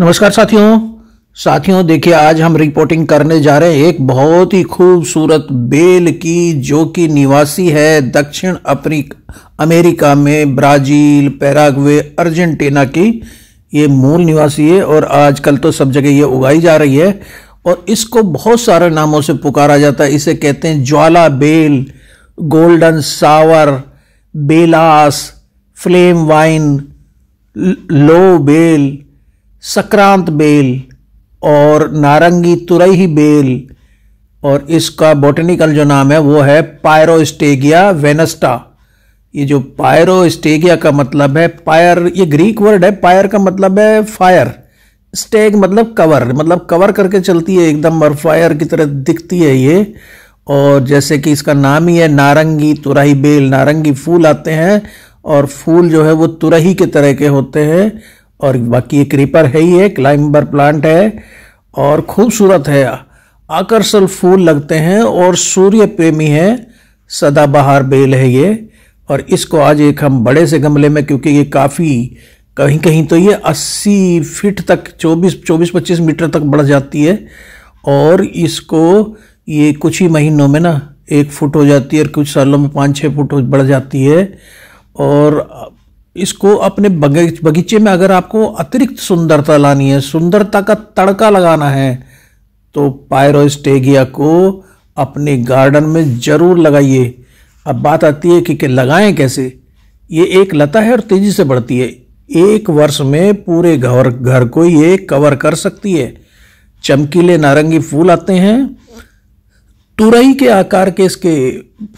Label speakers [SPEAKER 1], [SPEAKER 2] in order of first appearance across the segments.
[SPEAKER 1] नमस्कार साथियों साथियों देखिए आज हम रिपोर्टिंग करने जा रहे हैं एक बहुत ही खूबसूरत बेल की जो कि निवासी है दक्षिण अफ्रीका अमेरिका में ब्राज़ील पैराग्वे अर्जेंटीना की ये मूल निवासी है और आजकल तो सब जगह ये उगाई जा रही है और इसको बहुत सारे नामों से पुकारा जाता है इसे कहते हैं ज्वाला बेल गोल्डन सावर बेलास फ्लेम वाइन लो बेल सक्रांत बेल और नारंगी तुरही बेल और इसका बोटनिकल जो नाम है वो है पायरोस्टेगिया वेनस्टा ये जो पायरोस्टेगिया का मतलब है पायर ये ग्रीक वर्ड है पायर का मतलब है फायर स्टेग मतलब कवर मतलब कवर करके चलती है एकदम और फायर की तरह दिखती है ये और जैसे कि इसका नाम ही है नारंगी तुरही बेल नारंगी फूल आते हैं और फूल जो है वो तुरही के तरह के होते हैं और बाकी ये क्रीपर है ही है क्लाइंबर प्लांट है और खूबसूरत है आकर्षण फूल लगते हैं और सूर्य प्रेमी है सदाबहार बेल है ये और इसको आज एक हम बड़े से गमले में क्योंकि ये काफ़ी कहीं कहीं तो ये 80 फीट तक 24 24 25 मीटर तक बढ़ जाती है और इसको ये कुछ ही महीनों में ना एक फुट हो जाती है और कुछ सालों में पाँच छः फुट बढ़ जाती है और इसको अपने बगीचे में अगर आपको अतिरिक्त सुंदरता लानी है सुंदरता का तड़का लगाना है तो पायरोस्टेगिया को अपने गार्डन में ज़रूर लगाइए अब बात आती है कि, कि लगाएं कैसे ये एक लता है और तेज़ी से बढ़ती है एक वर्ष में पूरे घर घर को ये कवर कर सकती है चमकीले नारंगी फूल आते हैं तुरई के आकार के इसके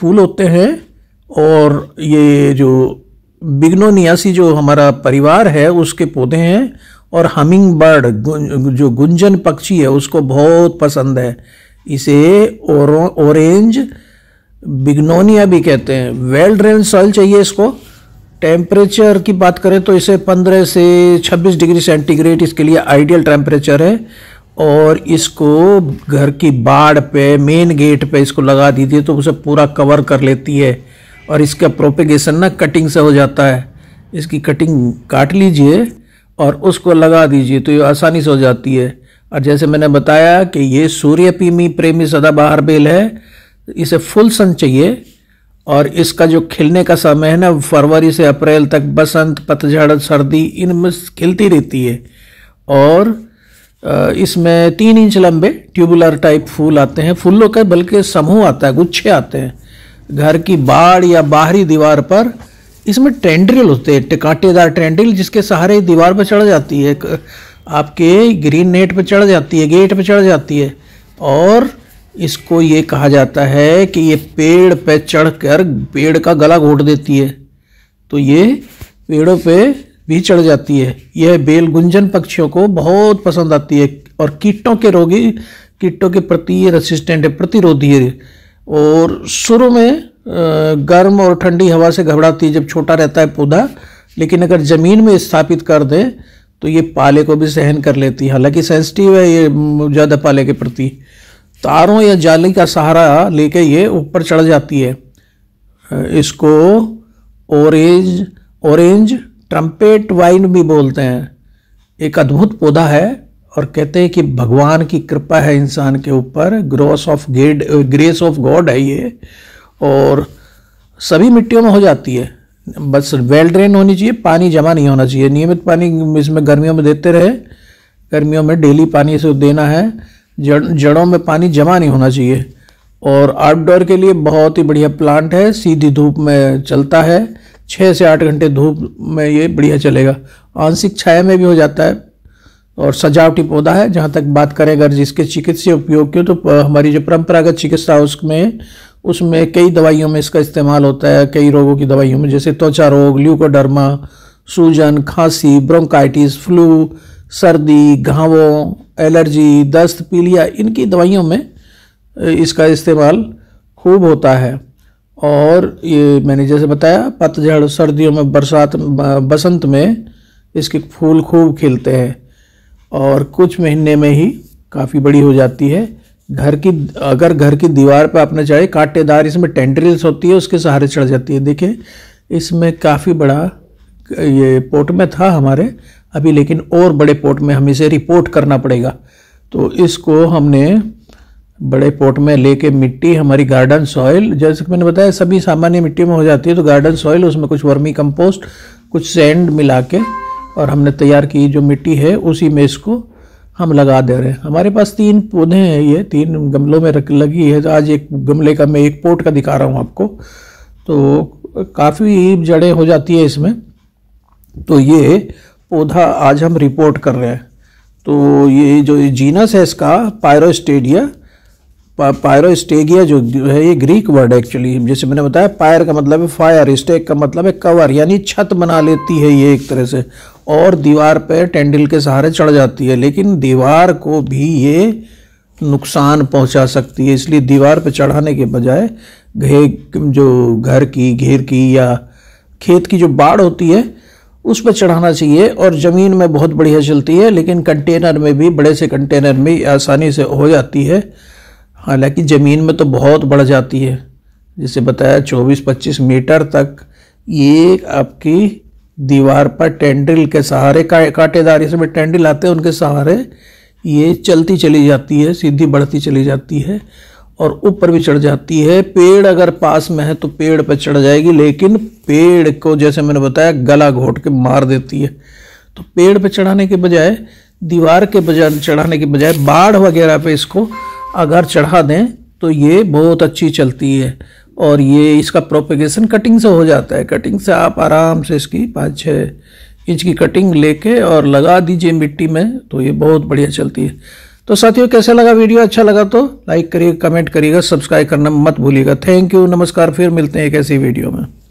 [SPEAKER 1] फूल होते हैं और ये जो बिग्नोनियासी जो हमारा परिवार है उसके पौधे हैं और हमिंग बर्ड जो गुंजन पक्षी है उसको बहुत पसंद है इसे ऑरेंज बिग्नोनिया भी कहते हैं वेल ड्रेन सॉइल चाहिए इसको टेम्परेचर की बात करें तो इसे 15 से 26 डिग्री सेंटीग्रेड इसके लिए आइडियल टेम्परेचर है और इसको घर की बाड़ पे मेन गेट पे इसको लगा दीजिए तो उसे पूरा कवर कर लेती है और इसका प्रोपेगेशन ना कटिंग से हो जाता है इसकी कटिंग काट लीजिए और उसको लगा दीजिए तो ये आसानी से हो जाती है और जैसे मैंने बताया कि ये सूर्य पीमी प्रेमी सदाबहार बेल है इसे फुल सन चाहिए और इसका जो खिलने का समय है ना फरवरी से अप्रैल तक बसंत पतझड़ सर्दी इनमें खिलती रहती है और इसमें तीन इंच लंबे ट्यूबुलर टाइप फूल आते हैं फूलों का बल्कि समूह आता है गुच्छे आते हैं घर की बाड़ या बाहरी दीवार पर इसमें टेंड्रिल होते हैं कांटेदार टेंड्रिल जिसके सहारे दीवार पर चढ़ जाती है आपके ग्रीन नेट पर चढ़ जाती है गेट पर चढ़ जाती है और इसको ये कहा जाता है कि ये पेड़ पर पे चढ़कर पेड़ का गला घोट देती है तो ये पेड़ों पे भी चढ़ जाती है यह बेल गुंजन पक्षियों को बहुत पसंद आती है और कीटों के रोगी कीटों के प्रति रेसिस्टेंट है प्रतिरोधी है और शुरू में गर्म और ठंडी हवा से घबराती है जब छोटा रहता है पौधा लेकिन अगर ज़मीन में स्थापित कर दें तो ये पाले को भी सहन कर लेती है हालांकि सेंसिटिव है ये ज़्यादा पाले के प्रति तारों या जाली का सहारा लेके ये ऊपर चढ़ जाती है इसको ऑरेंज ऑरेंज ट्रम्पेट वाइन भी बोलते हैं एक अद्भुत पौधा है और कहते हैं कि भगवान की कृपा है इंसान के ऊपर grace of god grace of God है ये और सभी मिट्टियों में हो जाती है बस वेल ड्रेन होनी चाहिए पानी जमा नहीं होना चाहिए नियमित पानी इसमें गर्मियों में देते रहे गर्मियों में डेली पानी इसे देना है जड़ जड़ों में पानी जमा नहीं होना चाहिए और आउटडोर के लिए बहुत ही बढ़िया प्लांट है सीधी धूप में चलता है छः से आठ घंटे धूप में ये बढ़िया चलेगा आंशिक छाया में भी हो जाता है और सजावटी पौधा है जहाँ तक बात करें अगर जिसके चिकित्सीय उपयोग की तो हमारी जो परंपरागत चिकित्सा है उसमें उसमें कई दवाइयों में इसका इस्तेमाल होता है कई रोगों की दवाइयों में जैसे त्वचा रोग ल्यूकोडर्मा सूजन खांसी ब्रोंकाइटिस फ्लू सर्दी घावों एलर्जी दस्त पीलिया इनकी दवाइयों में इसका इस्तेमाल खूब होता है और ये मैंने जैसे बताया पतझड़ सर्दियों में बरसात बसंत में इसके फूल खूब खिलते हैं और कुछ महीने में ही काफ़ी बड़ी हो जाती है घर की अगर घर की दीवार पर आपने चढ़ाई कांटेदार इसमें टेंट्रिल्स होती है उसके सहारे चढ़ जाती है देखिए इसमें काफ़ी बड़ा ये पोर्ट में था हमारे अभी लेकिन और बड़े पोर्ट में हम इसे रिपोर्ट करना पड़ेगा तो इसको हमने बड़े पोर्ट में लेके मिट्टी हमारी गार्डन सॉइल जैसे कि मैंने बताया सभी सामान्य मिट्टी में हो जाती है तो गार्डन सॉइल उसमें कुछ वर्मी कंपोस्ट कुछ सैंड मिला के और हमने तैयार की जो मिट्टी है उसी में इसको हम लगा दे रहे हैं हमारे पास तीन पौधे हैं ये तीन गमलों में रख लगी है आज एक गमले का मैं एक पोट का दिखा रहा हूँ आपको तो काफ़ी जड़ें हो जाती है इसमें तो ये पौधा आज हम रिपोर्ट कर रहे हैं तो ये जो जीनस है इसका पायरोस्टेडिया पा, पायरोस्टेगिया जो है ये ग्रीक वर्ड है एक्चुअली जैसे मैंने बताया पायर का मतलब है फायर स्टेक का मतलब है कवर यानी छत बना लेती है ये एक तरह से और दीवार पर टेंडिल के सहारे चढ़ जाती है लेकिन दीवार को भी ये नुकसान पहुंचा सकती है इसलिए दीवार पर चढ़ाने के बजाय घे जो घर की घेर की या खेत की जो बाड़ होती है उस पर चढ़ाना चाहिए और ज़मीन में बहुत बढ़िया चलती है लेकिन कंटेनर में भी बड़े से कंटेनर में आसानी से हो जाती है हालांकि ज़मीन में तो बहुत बढ़ जाती है जैसे बताया 24-25 मीटर तक ये आपकी दीवार पर टेंड्रिल के सहारे का, इसमें टेंड्रिल आते हैं उनके सहारे ये चलती चली जाती है सीधी बढ़ती चली जाती है और ऊपर भी चढ़ जाती है पेड़ अगर पास में है तो पेड़ पर चढ़ जाएगी लेकिन पेड़ को जैसे मैंने बताया गला घोट के मार देती है तो पेड़ पर चढ़ाने के बजाय दीवार के बजाय चढ़ाने के बजाय बाढ़ वगैरह पे इसको अगर चढ़ा दें तो ये बहुत अच्छी चलती है और ये इसका प्रोपेगेशन कटिंग से हो जाता है कटिंग से आप आराम से इसकी पाँच छः इंच की कटिंग लेके और लगा दीजिए मिट्टी में तो ये बहुत बढ़िया चलती है तो साथियों कैसा लगा वीडियो अच्छा लगा तो लाइक करिएगा कमेंट करिएगा सब्सक्राइब करना मत भूलिएगा थैंक यू नमस्कार फिर मिलते हैं एक ऐसी वीडियो में